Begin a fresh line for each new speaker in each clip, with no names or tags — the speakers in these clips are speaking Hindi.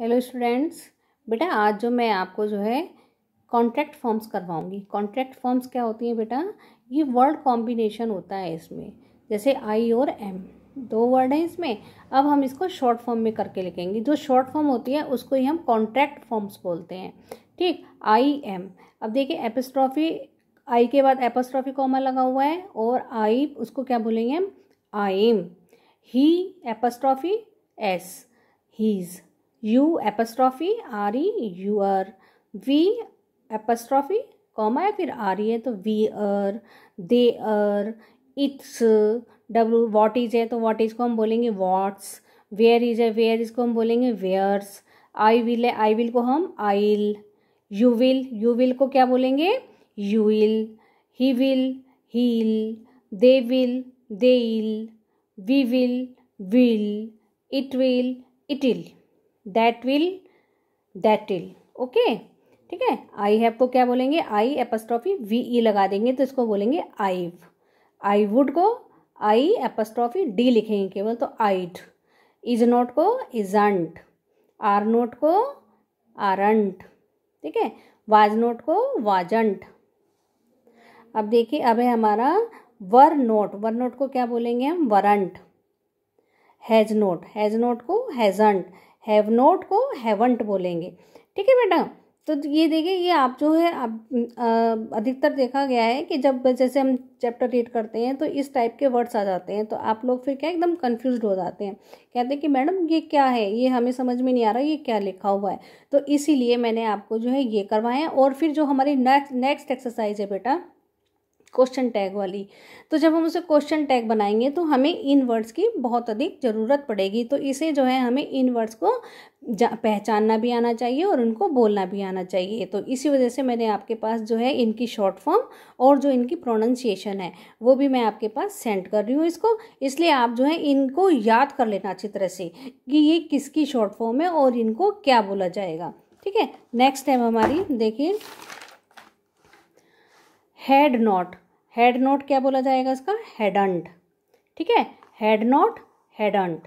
हेलो स्टूडेंट्स बेटा आज जो मैं आपको जो है कॉन्ट्रैक्ट फॉर्म्स करवाऊंगी कॉन्ट्रैक्ट फॉर्म्स क्या होती हैं बेटा ये वर्ड कॉम्बिनेशन होता है इसमें जैसे आई और एम दो वर्ड हैं इसमें अब हम इसको शॉर्ट फॉर्म में करके लिखेंगे जो शॉर्ट फॉर्म होती है उसको ही हम कॉन्ट्रैक्ट फॉर्म्स बोलते हैं ठीक आई एम अब देखिए एपस्ट्रॉफी आई के बाद एपस्ट्रॉफी कॉमा लगा हुआ है और आई उसको क्या बोलेंगे हम I am he apostrophe S he's you apostrophe R E you're we apostrophe comma या फिर आ रही e है तो we are they are it's W what is है तो वॉट इज को हम बोलेंगे वॉट्स वेयर इज है वेयर इज को हम बोलेंगे वेयर्स आई विल है आई विल को हम I'll you will you will को क्या बोलेंगे you will he will he'll they will they'll we will will it will it'll that will that will okay ठीक है आई हैव को क्या बोलेंगे आई एपस्ट्रॉफी वी ई लगा देंगे तो इसको बोलेंगे आईव आई वुड को आई एपस्ट्रॉफी डी लिखेंगे केवल तो आइट इज नोट को इजंट आर नोट को आरंट ठीक है वाज नोट को वाजंट अब देखिए अब है हमारा वर नोट वर नोट को क्या बोलेंगे हम weren't has not has not को हैजंट हैव नोट को हैवंट बोलेंगे ठीक है बेटा तो ये देखिए ये आप जो है आप अधिकतर देखा गया है कि जब जैसे हम चैप्टर रीड करते हैं तो इस टाइप के वर्ड्स आ जाते हैं तो आप लोग फिर क्या एकदम कंफ्यूज हो जाते हैं कहते हैं कि मैडम ये क्या है ये हमें समझ में नहीं आ रहा ये क्या लिखा हुआ है तो इसीलिए मैंने आपको जो है ये करवाया और फिर जो हमारी नेक्स्ट नेक्स्ट एक्सरसाइज है बेटा क्वेश्चन टैग वाली तो जब हम उसे क्वेश्चन टैग बनाएंगे तो हमें इन वर्ड्स की बहुत अधिक ज़रूरत पड़ेगी तो इसे जो है हमें इन वर्ड्स को पहचानना भी आना चाहिए और उनको बोलना भी आना चाहिए तो इसी वजह से मैंने आपके पास जो है इनकी शॉर्ट फॉर्म और जो इनकी प्रोनंसिएशन है वो भी मैं आपके पास सेंड कर रही हूँ इसको इसलिए आप जो है इनको याद कर लेना अच्छी तरह से कि ये किसकी शॉर्ट फॉर्म है और इनको क्या बोला जाएगा ठीक है नेक्स्ट है हमारी देखिए हैड नॉट हैड नॉट क्या बोला जाएगा इसका हैडंट ठीक है had not hadn't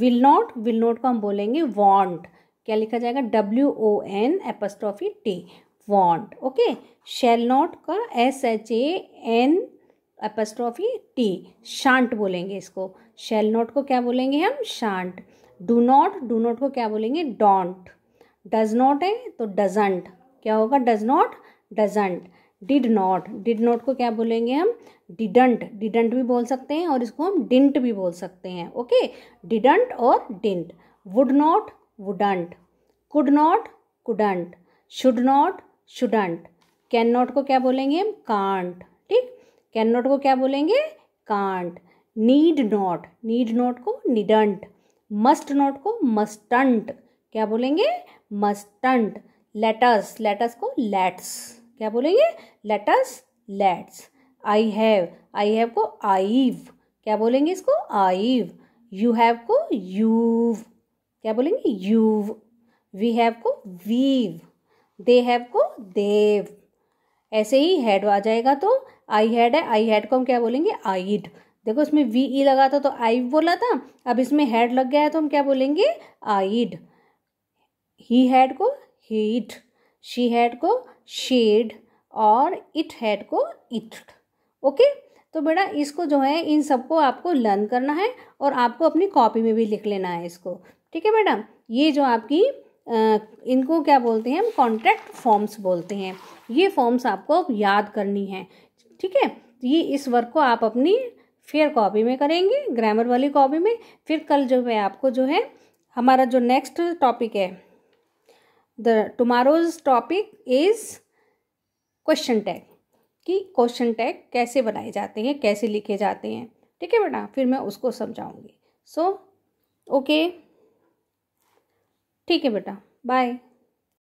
will not will not को हम बोलेंगे वॉन्ट क्या लिखा जाएगा W O N apostrophe T won't okay shall not का S H A N apostrophe T shan't बोलेंगे इसको शेल नॉट को क्या बोलेंगे हम shan't do not do not को क्या बोलेंगे डोंट डज नॉट है तो डजेंट क्या होगा does not doesn't did not did not को क्या बोलेंगे हम डिडंट डिडंट भी बोल सकते हैं और इसको हम डिंट भी बोल सकते हैं ओके डिडंट और didn't would not wouldn't could not couldn't should not shouldn't can not को क्या बोलेंगे हम कांट ठीक कैन नॉट को क्या बोलेंगे can't need not need not को निडंट मस्ट नॉट को मस्टंट क्या बोलेंगे मस्टंट लेटस लेटस को लेट्स क्या बोलेंगे let's let's I have I have को आईव क्या बोलेंगे इसको आईव यू हैव को यूव क्या बोलेंगे यूव वी हैव को वीव दे हैव को देव ऐसे ही हैड आ जाएगा तो आई हैड है आई हैड को हम क्या बोलेंगे आईड देखो इसमें वी ई e लगा था तो आई बोला था अब इसमें हैड लग गया है तो हम क्या बोलेंगे आईड ही हैड को हीट शी हैड को शेड और इट हैड को इट ओके तो बेटा इसको जो है इन सबको आपको लर्न करना है और आपको अपनी कॉपी में भी लिख लेना है इसको ठीक है बेटा ये जो आपकी आ, इनको क्या बोलते हैं हम कॉन्ट्रैक्ट फॉर्म्स बोलते हैं ये फॉर्म्स आपको अब याद करनी है ठीक है ये इस वर्क को आप अपनी फिर कॉपी में करेंगे ग्रामर वाली कॉपी में फिर कल जो है आपको जो है हमारा जो नेक्स्ट टॉपिक है the tomorrow's topic is question tag कि क्वेश्चन टैग कैसे बनाए जाते हैं कैसे लिखे जाते हैं ठीक है बेटा फिर मैं उसको समझाऊंगी सो ओके ठीक है बेटा बाय